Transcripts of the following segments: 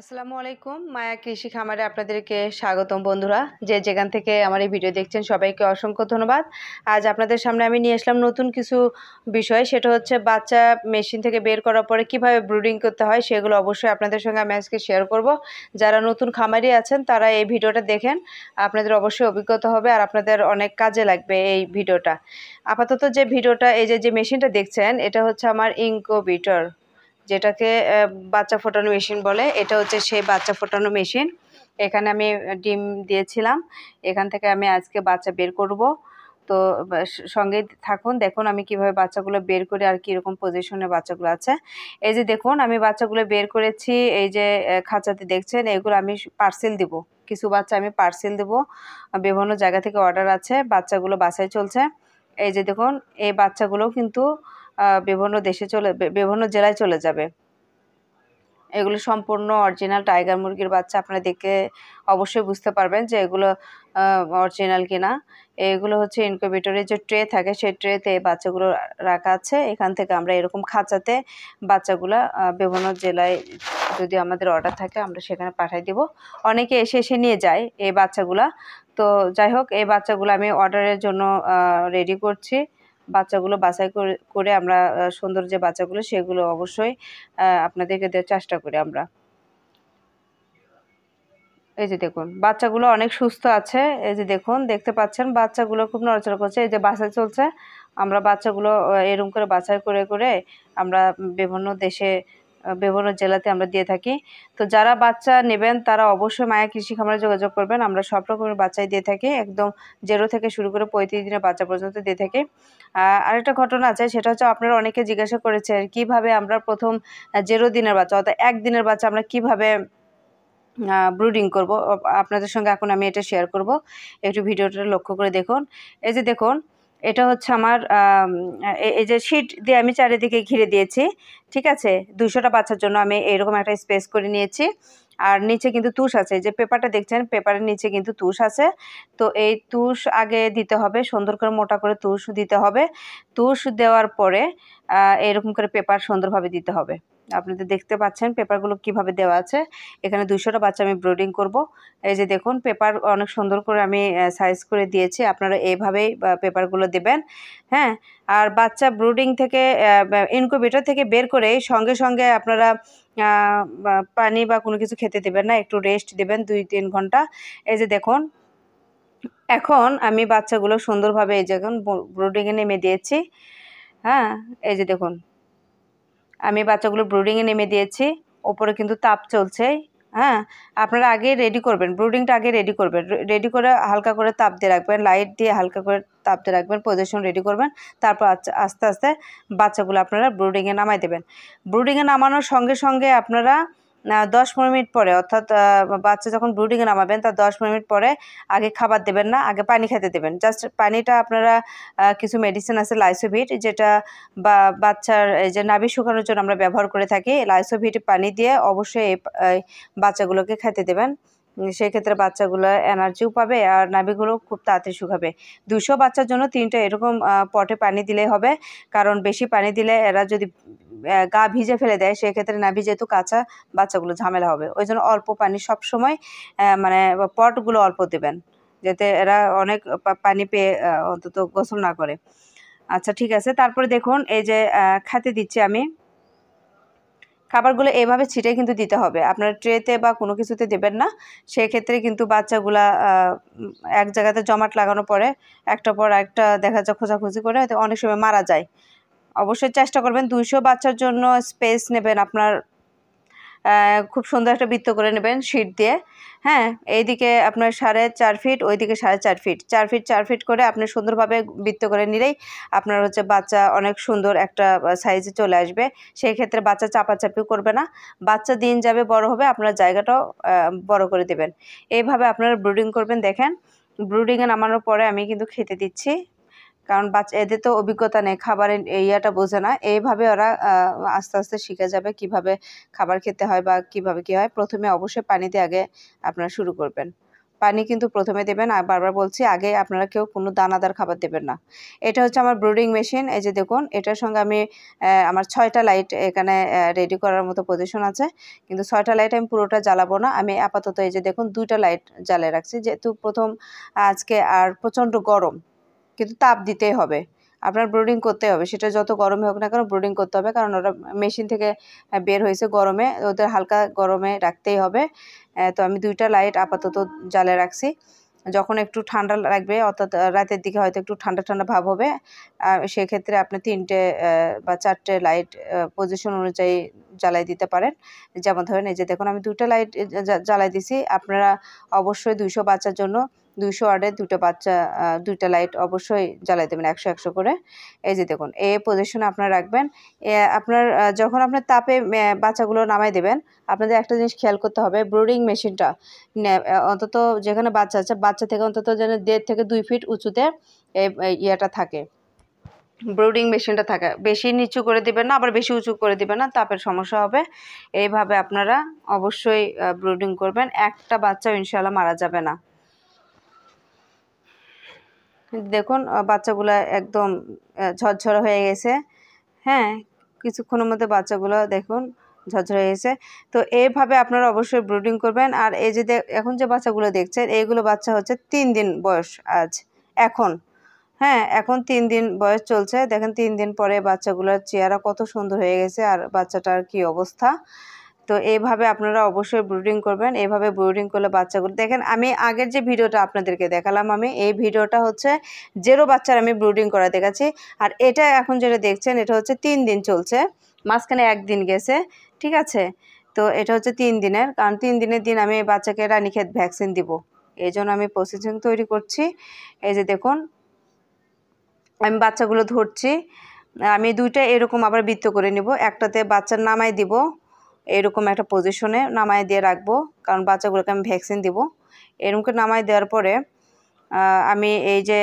আসসালামু আলাইকুম মায়া কৃষি খামারে আপনাদেরকে স্বাগতম বন্ধুরা যে যেখান থেকে আমার এই ভিডিও দেখছেন সবাইকে অসংখ্য ধন্যবাদ আজ আপনাদের সামনে আমি নিয়ে আসলাম নতুন কিছু বিষয় সেটা হচ্ছে বাচ্চা মেশিন থেকে বের করার পরে কিভাবে ব্রুডিং করতে হয় সেগুলো অবশ্যই আপনাদের সঙ্গে আমি আজকে শেয়ার করব যারা নতুন খামারি আছেন তারা এই ভিডিওটা দেখেন আপনাদের অবশ্যই অভিজ্ঞতা হবে আর আপনাদের অনেক কাজে লাগবে এই ভিডিওটা আপাতত যে ভিডিওটা এই যে যে মেশিনটা দেখছেন এটা হচ্ছে আমার ইনকোবিটর যেটাকে বাচ্চা ফোটানো মেশিন বলে এটা হচ্ছে সেই বাচ্চা ফোটানো মেশিন এখানে আমি ডিম দিয়েছিলাম এখান থেকে আমি আজকে বাচ্চা বের করব তো সঙ্গে থাকুন দেখুন আমি কিভাবে বাচ্চাগুলো বের করে আর কীরকম পজিশনে বাচ্চাগুলো আছে এই যে দেখুন আমি বাচ্চাগুলো বের করেছি এই যে খাঁচাতে দেখছেন এগুলো আমি পার্সেল দিব কিছু বাচ্চা আমি পার্সেল দেব বিভিন্ন জায়গা থেকে অর্ডার আছে বাচ্চাগুলো বাসায় চলছে এই যে দেখুন এই বাচ্চাগুলো কিন্তু বিভিন্ন দেশে চলে বিভিন্ন জেলায় চলে যাবে এগুলো সম্পূর্ণ অরিজিনাল টাইগার মুরগির বাচ্চা আপনারা দেখে অবশ্যই বুঝতে পারবেন যে এগুলো অরিজিনাল কিনা এগুলো হচ্ছে ইনকিউবেটরের যে ট্রে থাকে সেই ট্রেতে বাচ্চাগুলো রাখা আছে এখান থেকে আমরা এরকম খাঁচাতে বাচ্চাগুলো বিভিন্ন জেলায় যদি আমাদের অর্ডার থাকে আমরা সেখানে পাঠাই দিব অনেকে এসে এসে নিয়ে যায় এই বাচ্চাগুলা তো যাই হোক এই বাচ্চাগুলো আমি অর্ডারের জন্য রেডি করছি বাচ্চাগুলো বাছাই করে আমরা সুন্দর যে বাচ্চাগুলো সেগুলো অবশ্যই আপনাদেরকে দেওয়ার চেষ্টা করি আমরা এই যে দেখুন বাচ্চাগুলো অনেক সুস্থ আছে এই যে দেখুন দেখতে পাচ্ছেন বাচ্চাগুলো খুব নড়াচড়া করছে এই যে বাছাই চলছে আমরা বাচ্চাগুলো এরম করে বাছাই করে করে আমরা বিভিন্ন দেশে বিভিন্ন জেলাতে আমরা দিয়ে থাকি তো যারা বাচ্চা নেবেন তারা অবশ্যই মায়া কৃষি খামারে যোগাযোগ করবেন আমরা সব রকমের বাচ্চাই দিয়ে থাকি একদম জেরো থেকে শুরু করে পঁয়ত্রিশ দিনের বাচ্চা পর্যন্ত দিয়ে থাকি আর আরেকটা ঘটনা আছে সেটা হচ্ছে আপনারা অনেকে জিজ্ঞাসা করেছেন কিভাবে আমরা প্রথম জেরো দিনের বাচ্চা অর্থাৎ একদিনের বাচ্চা আমরা কিভাবে ব্রুডিং করব আপনাদের সঙ্গে এখন আমি এটা শেয়ার করব একটু ভিডিওটা লক্ষ্য করে দেখুন এই যে দেখুন এটা হচ্ছে আমার এই যে শিট দিয়ে আমি চারিদিকে ঘিরে দিয়েছি ঠিক আছে দুশোটা বাচ্চার জন্য আমি এরকম একটা স্পেস করে নিয়েছি আর নিচে কিন্তু তুষ আছে যে পেপারটা দেখছেন পেপারের নিচে কিন্তু তুষ আছে তো এই তুষ আগে দিতে হবে সুন্দর করে মোটা করে তুষ দিতে হবে তুষ দেওয়ার পরে এরকম করে পেপার সুন্দরভাবে দিতে হবে আপনি তো দেখতে পাচ্ছেন পেপারগুলো কিভাবে দেওয়া আছে এখানে দুশোটা বাচ্চা আমি ব্রোডিং করব এই যে দেখুন পেপার অনেক সুন্দর করে আমি সাইজ করে দিয়েছি আপনারা এইভাবেই পেপারগুলো দেবেন হ্যাঁ আর বাচ্চা ব্রুডিং থেকে ইনকুবেটার থেকে বের করে সঙ্গে সঙ্গে আপনারা পানি বা কোনো কিছু খেতে দেবেন না একটু রেস্ট দেবেন দুই তিন ঘন্টা এই যে দেখুন এখন আমি বাচ্চাগুলো সুন্দরভাবে এই যে এখন ব্রুডিংয়ে নেমে দিয়েছি হ্যাঁ এই যে দেখুন আমি বাচ্চাগুলো ব্রুডিংয়ে নেমে দিয়েছি ওপরে কিন্তু তাপ চলছে হ্যাঁ আপনারা আগে রেডি করবেন ব্রুডিংটা আগে রেডি করবেন রেডি করে হালকা করে তাপ দিয়ে রাখবেন লাইট দিয়ে হালকা করে তাপ দিয়ে রাখবেন পজিশন রেডি করবেন তারপর আচ্ছা, আস্তে আস্তে বাচ্চাগুলো আপনারা ব্রুডিংয়ে নামাই দেবেন ব্রুডিংয়ে নামানোর সঙ্গে সঙ্গে আপনারা দশ পনেরো মিনিট পরে অর্থাৎ বাচ্চা যখন ব্রুডিংয়ে নামাবেন তার দশ পনেরো মিনিট পরে আগে খাবার দেবেন না আগে পানি খেতে দেবেন জাস্ট পানিটা আপনারা কিছু মেডিসিন আছে লাইসোভিট যেটা বা বাচ্চার যে নাভি শুকানোর জন্য আমরা ব্যবহার করে থাকি লাইসোভিট পানি দিয়ে অবশ্যই বাচ্চাগুলোকে খেতে দেবেন সেক্ষেত্রে বাচ্চাগুলো এনার্জিও পাবে আর নাভিগুলো খুব তাড়াতাড়ি শুকাবে দুশো বাচ্চার জন্য তিনটা এরকম পটে পানি দিলেই হবে কারণ বেশি পানি দিলে এরা যদি গা ভিজে ফেলে দেয় সেক্ষেত্রে নাভি যেহেতু কাঁচা বাচ্চাগুলো ঝামেলা হবে ওই জন্য অল্প পানি সবসময় মানে পটগুলো অল্প দেবেন যাতে এরা অনেক পানি পেয়ে অন্তত গোসল না করে আচ্ছা ঠিক আছে তারপরে দেখুন এই যে খাতে দিচ্ছি আমি খাবারগুলো এভাবে ছিটে কিন্তু দিতে হবে আপনার ট্রেতে বা কোনো কিছুতে দেবেন না সেক্ষেত্রে কিন্তু বাচ্চাগুলা এক জায়গাতে জমাট লাগানো পরে একটা পর একটা দেখা যায় খোঁজাখুঁজি করে অনেক সময় মারা যায় অবশ্যই চেষ্টা করবেন দুইশো বাচ্চার জন্য স্পেস নেবেন আপনার খুব সুন্দর একটা বৃত্ত করে নেবেন শিট দিয়ে হ্যাঁ এইদিকে আপনার সাড়ে চার ফিট ওইদিকে সাড়ে চার ফিট চার ফিট চার ফিট করে আপনি সুন্দরভাবে বৃত্ত করে নিলেই আপনার হচ্ছে বাচ্চা অনেক সুন্দর একটা সাইজে চলে আসবে সেই ক্ষেত্রে বাচ্চা চাপাচাপিও করবে না বাচ্চা দিন যাবে বড় হবে আপনার জায়গাটাও বড় করে দেবেন এইভাবে আপনারা ব্রুডিং করবেন দেখেন ব্রুডিংয়ে নামানোর পরে আমি কিন্তু খেতে দিচ্ছি কারণ বাচ্চা এদের তো অভিজ্ঞতা নেই খাবারের ইয়াটা বোঝে না এইভাবে ওরা আস্তে আস্তে শিখে যাবে কিভাবে খাবার খেতে হয় বা কিভাবে কী হয় প্রথমে অবশ্যই পানি দিয়ে আগে আপনারা শুরু করবেন পানি কিন্তু প্রথমে দেবেন আর বারবার বলছি আগে আপনারা কেউ কোনো দানাদার খাবার দেবেন না এটা হচ্ছে আমার ব্রুডিং মেশিন এই যে দেখুন এটার সঙ্গে আমি আমার ছয়টা লাইট এখানে রেডি করার মতো পজিশন আছে কিন্তু ছয়টা লাইট আমি পুরোটা জ্বালাবো না আমি আপাতত এই যে দেখুন দুইটা লাইট জ্বালিয়ে রাখছি যেহেতু প্রথম আজকে আর প্রচণ্ড গরম কিন্তু তাপ দিতেই হবে আপনার ব্রুডিং করতে হবে সেটা যত গরমে হোক না কেন ব্রুডিং করতে হবে কারণ ওরা মেশিন থেকে বের হয়েছে গরমে ওদের হালকা গরমে রাখতেই হবে তো আমি দুইটা লাইট আপাতত জ্বালে রাখছি যখন একটু ঠান্ডা লাগবে অর্থাৎ রাতের দিকে হয়তো একটু ঠান্ডা ঠান্ডা ভাব হবে সেক্ষেত্রে আপনি তিনটে বা চারটে লাইট পজিশন অনুযায়ী জ্বালাই দিতে পারেন যেমন ধরেন এই যে দেখুন আমি দুটো লাইট জ্বালাই দিছি আপনারা অবশ্যই দুইশো বাচ্চার জন্য দুইশো ওয়ার্ডের দুটো বাচ্চা দুইটা লাইট অবশ্যই জ্বালাই দেবেন একশো একশো করে এই যে দেখুন এ পজিশনে আপনারা রাখবেন আপনার যখন আপনার তাপে বাচ্চাগুলো নামাই দেবেন আপনাদের একটা জিনিস খেয়াল করতে হবে ব্রুডিং মেশিনটা অন্তত যেখানে বাচ্চা আছে বাচ্চা থেকে অন্তত যেন দেড় থেকে দুই ফিট উঁচুতে ইয়েটা থাকে ব্রুডিং মেশিনটা থাকে বেশি নিচু করে দেবেন না আবার বেশি উঁচু করে দেবেন না তাপের সমস্যা হবে এইভাবে আপনারা অবশ্যই ব্রুডিং করবেন একটা বাচ্চা ইনশাল্লাহ মারা যাবে না দেখুন বাচ্চাগুলো একদম ঝরঝর হয়ে গেছে হ্যাঁ কিছুক্ষণের মধ্যে বাচ্চাগুলো দেখুন ঝরঝরে গেছে তো এইভাবে আপনারা অবশ্যই ব্রুডিং করবেন আর এই যে এখন যে বাচ্চাগুলো দেখছেন এইগুলো বাচ্চা হচ্ছে তিন দিন বয়স আজ এখন হ্যাঁ এখন তিন দিন বয়স চলছে দেখেন তিন দিন পরে বাচ্চাগুলোর চেয়ারা কত সুন্দর হয়ে গেছে আর বাচ্চাটার কি অবস্থা তো এইভাবে আপনারা অবশ্যই ব্রুডিং করবেন এইভাবে ব্রুডিং করলে বাচ্চাগুলো দেখেন আমি আগের যে ভিডিওটা আপনাদেরকে দেখালাম আমি এই ভিডিওটা হচ্ছে জেরো বাচ্চার আমি ব্রুডিং করা দেখাচ্ছি আর এটা এখন যেটা দেখছেন এটা হচ্ছে তিন দিন চলছে মাঝখানে একদিন গেছে ঠিক আছে তো এটা হচ্ছে তিন দিনের কারণ তিন দিনের দিন আমি বাচ্চাকে রানীক্ষেত ভ্যাকসিন দিব এই জন্য আমি প্রসেসিং তৈরি করছি এই যে দেখুন আমি বাচ্চাগুলো ধরছি আমি দুইটা এরকম আবার বৃত্ত করে নিব একটাতে বাচ্চার নামাই দিব এরকম একটা পজিশনে নামায় দিয়ে রাখবো কারণ বাচ্চাগুলোকে আমি ভ্যাকসিন দিব এরকম করে নামায় দেওয়ার পরে আমি এই যে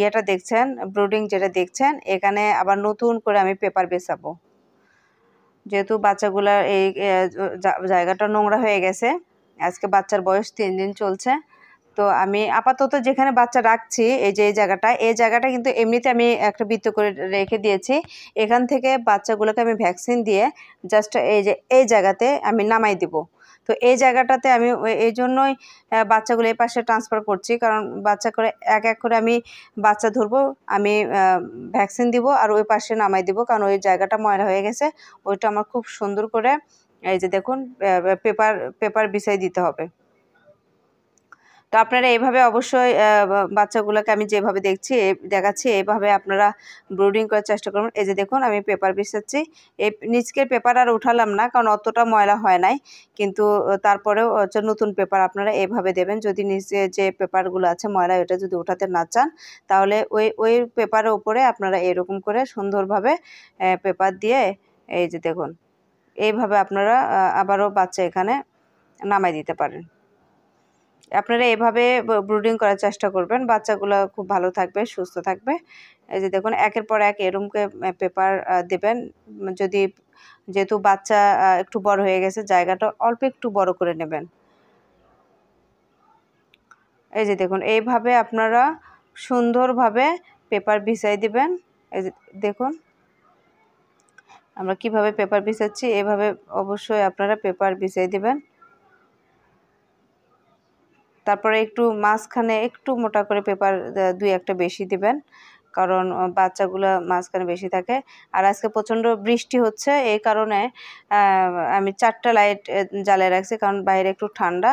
ইয়েটা দেখছেন ব্রুডিং যেটা দেখছেন এখানে আবার নতুন করে আমি পেপার বেছাবো যেহেতু বাচ্চাগুলার এই জায়গাটা নোংরা হয়ে গেছে আজকে বাচ্চার বয়স তিন দিন চলছে তো আমি আপাতত যেখানে বাচ্চা রাখছি এই যে এই জায়গাটা এই জায়গাটা কিন্তু এমনিতে আমি একটা বৃত্ত করে রেখে দিয়েছি এখান থেকে বাচ্চাগুলোকে আমি ভ্যাকসিন দিয়ে জাস্ট এই যে এই জায়গাতে আমি নামাই দেবো তো এই জায়গাটাতে আমি এই জন্যই বাচ্চাগুলো এই পাশে ট্রান্সফার করছি কারণ বাচ্চা করে এক এক করে আমি বাচ্চা ধরবো আমি ভ্যাকসিন দিব আর ওই পাশে নামাই দিব কারণ ওই জায়গাটা ময়লা হয়ে গেছে ওইটা আমার খুব সুন্দর করে এই যে দেখুন পেপার পেপার বিছাই দিতে হবে তো আপনারা এভাবে অবশ্যই বাচ্চাগুলোকে আমি যেভাবে দেখছি দেখাচ্ছি এভাবে আপনারা ব্রুডিং করার চেষ্টা করবেন এই যে দেখুন আমি পেপার বিছাচ্ছি এই নিচকের পেপার আর উঠালাম না কারণ অতটা ময়লা হয় নাই কিন্তু তারপরেও হচ্ছে নতুন পেপার আপনারা এভাবে দেবেন যদি নিচে যে পেপারগুলো আছে ময়লা ওটা যদি উঠাতে না চান তাহলে ওই ওই পেপারের উপরে আপনারা এরকম করে সুন্দরভাবে পেপার দিয়ে এই যে দেখুন এইভাবে আপনারা আবারও বাচ্চা এখানে নামাই দিতে পারেন আপনারা এভাবে ব্রুডিং করার চেষ্টা করবেন বাচ্চাগুলো খুব ভালো থাকবে সুস্থ থাকবে এই যে দেখুন একের পর এক এরমকে পেপার দেবেন যদি যেহেতু বাচ্চা একটু বড় হয়ে গেছে জায়গাটা অল্প একটু বড় করে নেবেন এই যে দেখুন এইভাবে আপনারা সুন্দরভাবে পেপার বিছাই দিবেন এই যে দেখুন আমরা কিভাবে পেপার বিছাচ্ছি এভাবে অবশ্যই আপনারা পেপার বিছিয়ে দেবেন তারপরে একটু মাঝখানে একটু মোটা করে পেপার দুই একটা বেশি দিবেন কারণ বাচ্চাগুলো মাঝখানে বেশি থাকে আর আজকে প্রচণ্ড বৃষ্টি হচ্ছে এই কারণে আমি চারটা লাইট জ্বালিয়ে রাখছি কারণ বাইরে একটু ঠান্ডা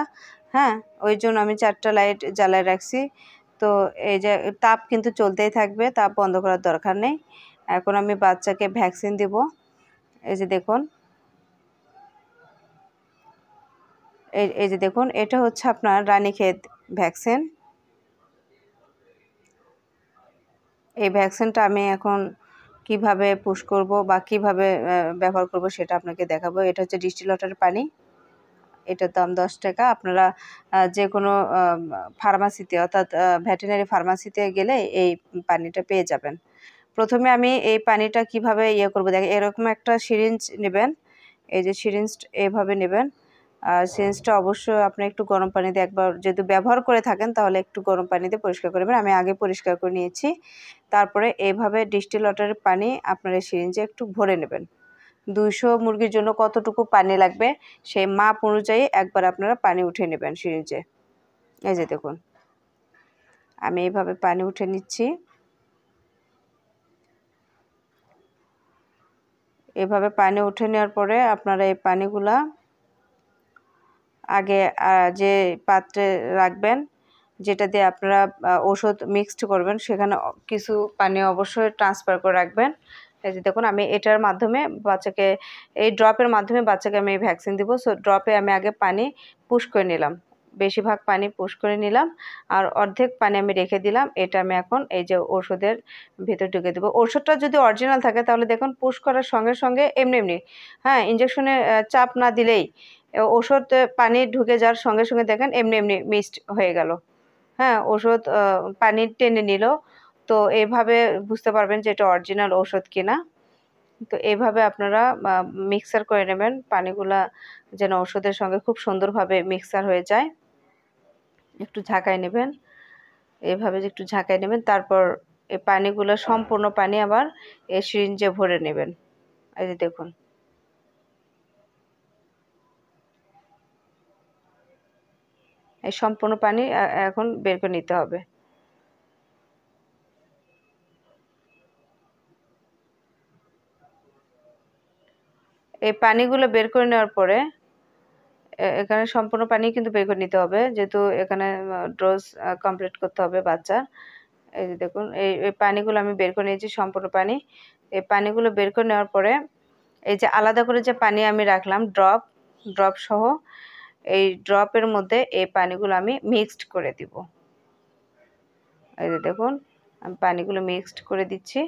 হ্যাঁ ওই জন্য আমি চারটা লাইট জ্বালিয়ে রাখছি তো এই যে তাপ কিন্তু চলতেই থাকবে তাপ বন্ধ করার দরকার নেই এখন আমি বাচ্চাকে ভ্যাকসিন দিব এই যে দেখুন এই যে দেখুন এটা হচ্ছে আপনার রানীক্ষেত ভ্যাকসিন এই ভ্যাকসিনটা আমি এখন কিভাবে পুশ করব বা কিভাবে ব্যবহার করব সেটা আপনাকে দেখাবো এটা হচ্ছে ডিস্টিলটার পানি এটার দাম দশ টাকা আপনারা যে কোনো ফার্মাসিতে অর্থাৎ ভ্যাটেনারি ফার্মাসিতে গেলে এই পানিটা পেয়ে যাবেন প্রথমে আমি এই পানিটা কিভাবে ইয়ে করবো দেখ এরকম একটা সিরিঞ্জ নেবেন এই যে সিরিঞ্জ এভাবে নেবেন আর সেন্সটা অবশ্যই আপনি একটু গরম পানিতে একবার যদি ব্যবহার করে থাকেন তাহলে একটু গরম পানিতে পরিষ্কার করবেন আমি আগে পরিষ্কার করে নিয়েছি তারপরে এভাবে ডিস্টিল ওয়াটারের পানি আপনার সিরিঞ্জে একটু ভরে নেবেন দুইশো মুরগির জন্য কতটুকু পানি লাগবে সেই মাপ অনুযায়ী একবার আপনারা পানি উঠে নেবেন সিরিঞ্জে এই যে দেখুন আমি এইভাবে পানি উঠে নিচ্ছি এভাবে পানি উঠে নেওয়ার পরে আপনারা এই পানিগুলা আগে যে পাত্রে রাখবেন যেটা দিয়ে আপনারা ওষুধ মিক্সড করবেন সেখানে কিছু পানি অবশ্যই ট্রান্সফার করে রাখবেন এই যে দেখুন আমি এটার মাধ্যমে বাচ্চাকে এই ড্রপের মাধ্যমে বাচ্চাকে আমি ভ্যাকসিন দিব সো ড্রপে আমি আগে পানি পুশ করে নিলাম বেশিরভাগ পানি পুশ করে নিলাম আর অর্ধেক পানি আমি রেখে দিলাম এটা আমি এখন এই যে ওষুধের ভেতর ঢুকে দেবো ওষুধটা যদি অরিজিনাল থাকে তাহলে দেখুন পুশ করার সঙ্গে সঙ্গে এমনি এমনি হ্যাঁ ইঞ্জেকশনে চাপ না দিলেই ওষুধ পানি ঢুকে যাওয়ার সঙ্গে সঙ্গে দেখেন এমনি এমনি মিস্ট হয়ে গেল হ্যাঁ ওষুধ পানি টেনে নিল তো এভাবে বুঝতে পারবেন যে এটা অরিজিনাল ওষুধ কিনা তো এভাবে আপনারা মিক্সার করে নেবেন পানিগুলা যেন ওষুধের সঙ্গে খুব সুন্দরভাবে মিক্সার হয়ে যায় একটু ঝাঁকাই নেবেন এভাবে যে একটু ঝাঁকায় নেবেন তারপর এই পানিগুলো সম্পূর্ণ পানি আবার এই সিরিঞ্জে ভরে নেবেন এই যে দেখুন এই সম্পূর্ণ পানি এখন বের করে নিতে হবে এই পানিগুলো বের করে নেওয়ার পরে এখানে সম্পূর্ণ পানি কিন্তু বের করে নিতে হবে যেহেতু এখানে ড্রোজ কমপ্লিট করতে হবে বাচ্চার এই যে দেখুন এই এই পানিগুলো আমি বের করে নিয়েছি সম্পূর্ণ পানি এই পানিগুলো বের করে নেওয়ার পরে এই যে আলাদা করে যে পানি আমি রাখলাম ড্রপ ড্রপ সহ এই ড্রপের মধ্যে এই পানিগুলো আমি মিক্সড করে দিব এই যে দেখুন আমি পানিগুলো মিক্সড করে দিচ্ছি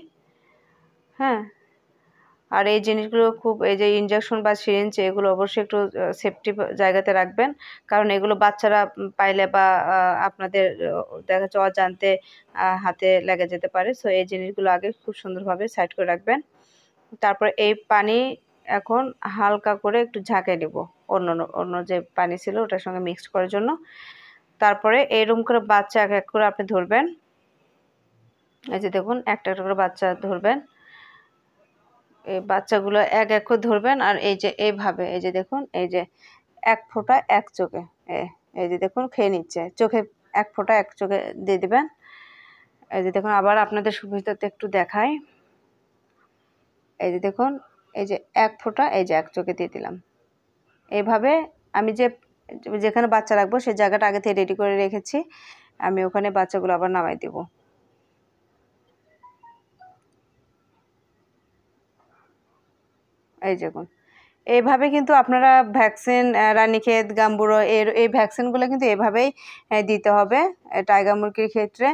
হ্যাঁ আর এই জিনিসগুলো খুব এই যে ইঞ্জেকশন বা সিরিঞ্জ এগুলো অবশ্যই একটু সেফটি জায়গাতে রাখবেন কারণ এগুলো বাচ্চারা পাইলে বা আপনাদের দেখা যাচ্ছে অজান্তে হাতে লেগে যেতে পারে সো এই জিনিসগুলো আগে খুব সুন্দরভাবে সাইড করে রাখবেন তারপর এই পানি এখন হালকা করে একটু ঝাঁকে নেব অন্য অন্য যে পানি ছিল ওটার সঙ্গে মিক্স করার জন্য তারপরে এরম করে বাচ্চা এক এক করে আপনি ধরবেন এই যে দেখুন একটা একটা করে বাচ্চা ধরবেন এই বাচ্চাগুলো এক এক করে ধরবেন আর এই যে এইভাবে এই যে দেখুন এই যে এক ফোঁটা এক চোখে এই যে দেখুন খেয়ে নিচ্ছে চোখে এক ফোঁটা এক চোখে দিয়ে দেবেন এই যে দেখুন আবার আপনাদের সুবিধাতে একটু দেখাই এই যে দেখুন এই যে এক ফোঁটা এই যে এক চোখে দিয়ে দিলাম এইভাবে আমি যে যেখানে বাচ্চা রাখবো সেই জায়গাটা আগে থেকে রেডি করে রেখেছি আমি ওখানে বাচ্চাগুলো আবার নামাই দেব এই দেখুন এইভাবে কিন্তু আপনারা ভ্যাকসিন রানীক্ষেত গাম্বুড়ো এর এই ভ্যাকসিনগুলো কিন্তু এভাবেই দিতে হবে টাইগার মুরগির ক্ষেত্রে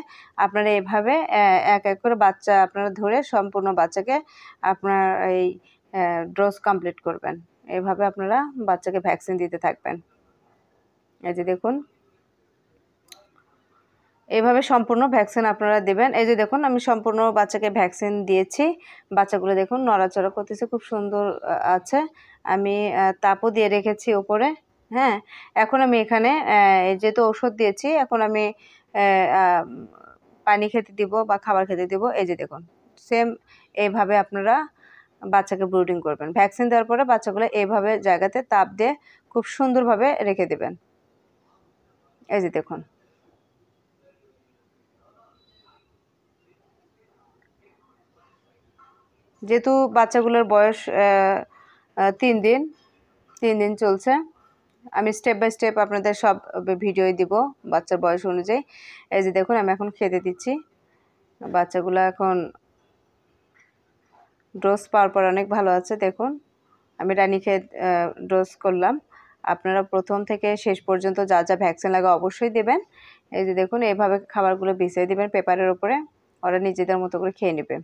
আপনারা এভাবে এক এক করে বাচ্চা আপনারা ধরে সম্পূর্ণ বাচ্চাকে আপনার এই ডোজ কমপ্লিট করবেন এভাবে আপনারা বাচ্চাকে ভ্যাকসিন দিতে থাকবেন এই যে দেখুন এভাবে সম্পূর্ণ ভ্যাকসিন আপনারা দেবেন এই যে দেখুন আমি সম্পূর্ণ বাচ্চাকে ভ্যাকসিন দিয়েছি বাচ্চাগুলো দেখুন নড়াচড়া করতেছে খুব সুন্দর আছে আমি তাপও দিয়ে রেখেছি ওপরে হ্যাঁ এখন আমি এখানে যেহেতু ওষুধ দিয়েছি এখন আমি পানি খেতে দিব বা খাবার খেতে দিব এই যে দেখুন সেম এইভাবে আপনারা বাচ্চাকে ব্রুডিং করবেন ভ্যাকসিন দেওয়ার পরে বাচ্চাগুলো এইভাবে জায়গাতে তাপ দিয়ে খুব সুন্দরভাবে রেখে দেবেন এই যে দেখুন যেহেতু বাচ্চাগুলোর বয়স তিন দিন তিন দিন চলছে আমি স্টেপ বাই স্টেপ আপনাদের সব ভিডিওই দিব বাচ্চার বয়স অনুযায়ী এই যে দেখুন আমি এখন খেতে দিচ্ছি বাচ্চাগুলো এখন ডোজ পাওয়ার পর অনেক ভালো আছে দেখুন আমি খেয়ে ডোজ করলাম আপনারা প্রথম থেকে শেষ পর্যন্ত যা যা ভ্যাকসিন লাগে অবশ্যই দেবেন এই যে দেখুন এইভাবে খাবারগুলো বিছিয়ে দেবেন পেপারের ওপরে ওরা নিজেদের মতো করে খেয়ে নেবে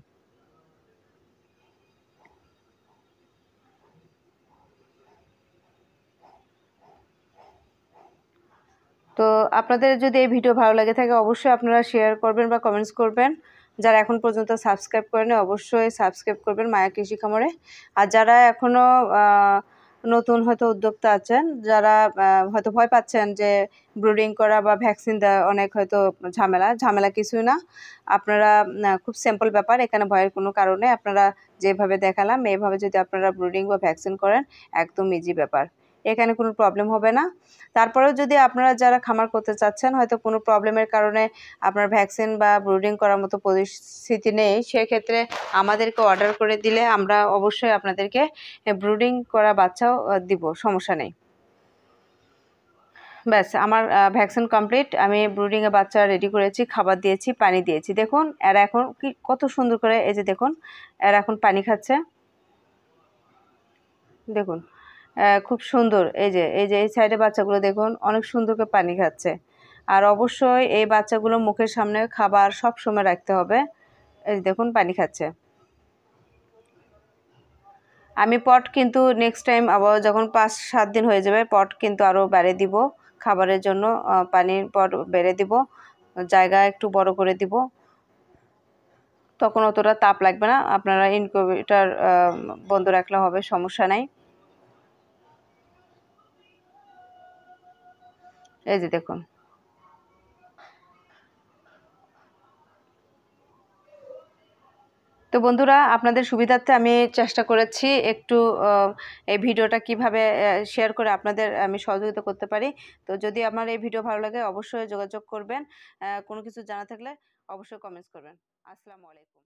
তো আপনাদের যদি এই ভিডিও ভালো লাগে থাকে অবশ্যই আপনারা শেয়ার করবেন বা কমেন্টস করবেন যারা এখন পর্যন্ত সাবস্ক্রাইব করেন অবশ্যই সাবস্ক্রাইব করবেন মায়া কৃষি খামারে আর যারা এখনও নতুন হয়তো উদ্যোক্তা আছেন যারা হয়তো ভয় পাচ্ছেন যে ব্রুডিং করা বা ভ্যাকসিন দেওয়া অনেক হয়তো ঝামেলা ঝামেলা কিছুই না আপনারা খুব সিম্পল ব্যাপার এখানে ভয়ের কোনো কারণে আপনারা যেভাবে দেখালাম এইভাবে যদি আপনারা ব্রুডিং বা ভ্যাকসিন করেন একদম ইজি ব্যাপার এখানে কোনো প্রবলেম হবে না তারপরেও যদি আপনারা যারা খামার করতে চাচ্ছেন হয়তো কোনো প্রবলেমের কারণে আপনার ভ্যাকসিন বা ব্রুডিং করার মতো পরিস্থিতি নেই সেক্ষেত্রে আমাদেরকে অর্ডার করে দিলে আমরা অবশ্যই আপনাদেরকে ব্রুডিং করা বাচ্চাও দিব সমস্যা নেই ব্যাস আমার ভ্যাকসিন কমপ্লিট আমি ব্রুডিংয়ে বাচ্চা রেডি করেছি খাবার দিয়েছি পানি দিয়েছি দেখুন এরা এখন কি কত সুন্দর করে এই যে দেখুন এরা এখন পানি খাচ্ছে দেখুন খুব সুন্দর এই যে এই যে এই সাইডে বাচ্চাগুলো দেখুন অনেক সুন্দর করে পানি খাচ্ছে আর অবশ্যই এই বাচ্চাগুলো মুখের সামনে খাবার সব সময় রাখতে হবে এই দেখুন পানি খাচ্ছে আমি পট কিন্তু নেক্সট টাইম আবার যখন পাঁচ সাত দিন হয়ে যাবে পট কিন্তু আরও বেড়ে দিব খাবারের জন্য পানির পট বেড়ে দিব জায়গা একটু বড় করে দিব তখন অতটা তাপ লাগবে না আপনারা ইনকিউবেটার বন্ধ রাখলে হবে সমস্যা নাই এই যে দেখুন তো বন্ধুরা আপনাদের সুবিধার্থে আমি চেষ্টা করেছি একটু এই ভিডিওটা কিভাবে শেয়ার করে আপনাদের আমি সহযোগিতা করতে পারি তো যদি আমার এই ভিডিও ভালো লাগে অবশ্যই যোগাযোগ করবেন কোনো কিছু জানা থাকলে অবশ্যই কমেন্টস করবেন আসসালামু আলাইকুম